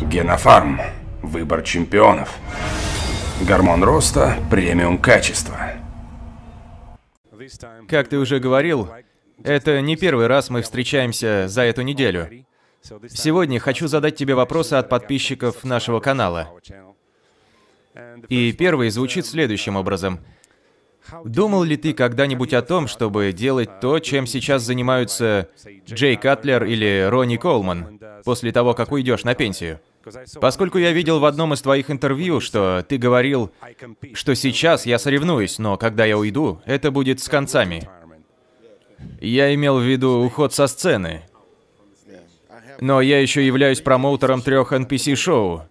Генофарм. Выбор чемпионов. Гормон роста премиум качества. Как ты уже говорил, это не первый раз мы встречаемся за эту неделю. Сегодня хочу задать тебе вопросы от подписчиков нашего канала. И первый звучит следующим образом. Думал ли ты когда-нибудь о том, чтобы делать то, чем сейчас занимаются Джей Катлер или Ронни Колман, после того, как уйдешь на пенсию? Поскольку я видел в одном из твоих интервью, что ты говорил, что сейчас я соревнуюсь, но когда я уйду, это будет с концами. Я имел в виду уход со сцены. Но я еще являюсь промоутером трех NPC-шоу.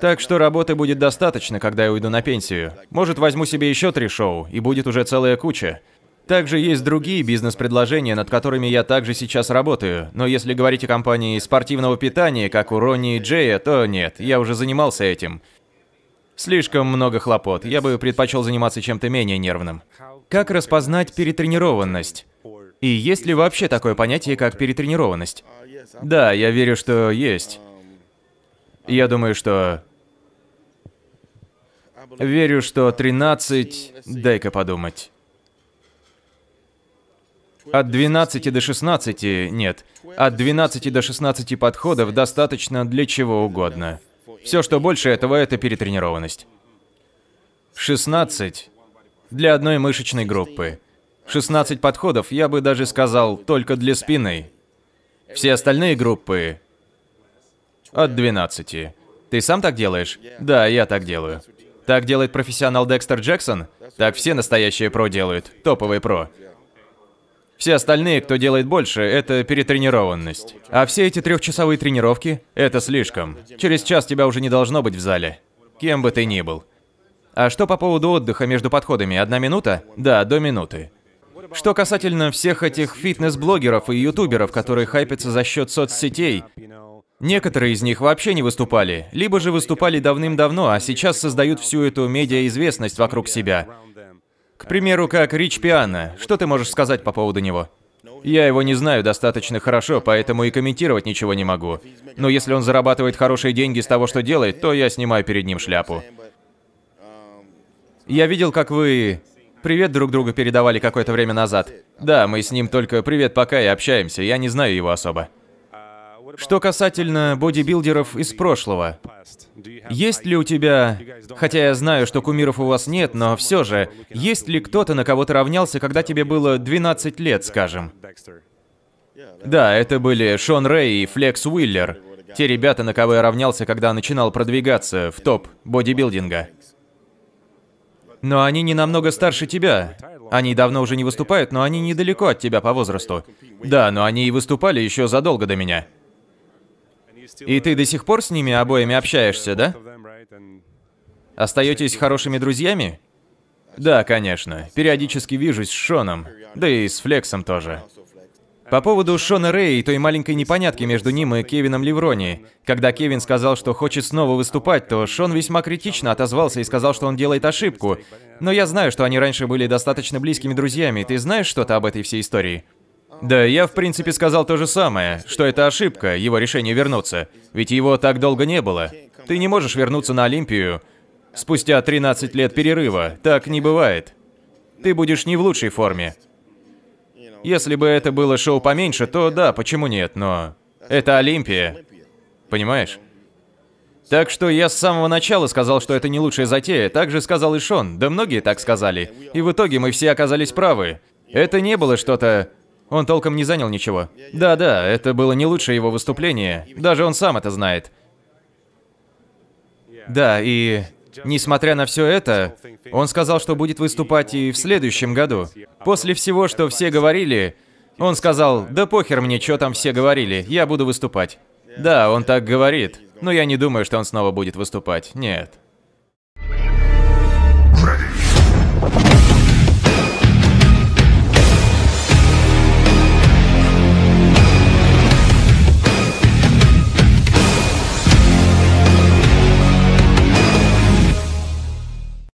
Так что работы будет достаточно, когда я уйду на пенсию. Может, возьму себе еще три шоу, и будет уже целая куча. Также есть другие бизнес-предложения, над которыми я также сейчас работаю. Но если говорить о компании спортивного питания, как у Ронни и Джея, то нет, я уже занимался этим. Слишком много хлопот. Я бы предпочел заниматься чем-то менее нервным. Как распознать перетренированность? И есть ли вообще такое понятие, как перетренированность? Да, я верю, что есть. Я думаю, что... Верю, что 13... Дай-ка подумать. От 12 до 16 нет. От 12 до 16 подходов достаточно для чего угодно. Все, что больше этого, это перетренированность. 16 для одной мышечной группы. 16 подходов, я бы даже сказал, только для спины. Все остальные группы от 12. Ты сам так делаешь? Да, я так делаю. Так делает профессионал Декстер Джексон? Так все настоящие про делают, топовые про. Все остальные, кто делает больше, это перетренированность. А все эти трехчасовые тренировки – это слишком. Через час тебя уже не должно быть в зале. Кем бы ты ни был. А что по поводу отдыха между подходами? Одна минута? Да, до минуты. Что касательно всех этих фитнес-блогеров и ютуберов, которые хайпятся за счет соцсетей, некоторые из них вообще не выступали, либо же выступали давным-давно, а сейчас создают всю эту медиаизвестность вокруг себя. К примеру, как Рич Пиано. Что ты можешь сказать по поводу него? Я его не знаю достаточно хорошо, поэтому и комментировать ничего не могу. Но если он зарабатывает хорошие деньги с того, что делает, то я снимаю перед ним шляпу. Я видел, как вы привет друг другу передавали какое-то время назад. Да, мы с ним только привет пока и общаемся, я не знаю его особо. Что касательно бодибилдеров из прошлого, есть ли у тебя, хотя я знаю, что кумиров у вас нет, но все же, есть ли кто-то, на кого ты равнялся, когда тебе было 12 лет, скажем? Да, это были Шон Рэй и Флекс Уиллер, те ребята, на кого я равнялся, когда начинал продвигаться в топ бодибилдинга. Но они не намного старше тебя. Они давно уже не выступают, но они недалеко от тебя по возрасту. Да, но они и выступали еще задолго до меня. И ты до сих пор с ними обоими общаешься, да? Остаетесь хорошими друзьями? Да, конечно. Периодически вижусь с Шоном. Да и с Флексом тоже. По поводу Шона Рэя и той маленькой непонятки между ним и Кевином Леврони. Когда Кевин сказал, что хочет снова выступать, то Шон весьма критично отозвался и сказал, что он делает ошибку. Но я знаю, что они раньше были достаточно близкими друзьями. Ты знаешь что-то об этой всей истории? Да, я в принципе сказал то же самое, что это ошибка, его решение вернуться. Ведь его так долго не было. Ты не можешь вернуться на Олимпию спустя 13 лет перерыва. Так не бывает. Ты будешь не в лучшей форме. Если бы это было шоу поменьше, то да, почему нет, но... Это Олимпия. Понимаешь? Так что я с самого начала сказал, что это не лучшая затея, так же сказал и Шон, да многие так сказали. И в итоге мы все оказались правы. Это не было что-то он толком не занял ничего. Да-да, это было не лучшее его выступление. Даже он сам это знает. Да, и несмотря на все это, он сказал, что будет выступать и в следующем году. После всего, что все говорили, он сказал, да похер мне, что там все говорили, я буду выступать. Да, он так говорит, но я не думаю, что он снова будет выступать, нет.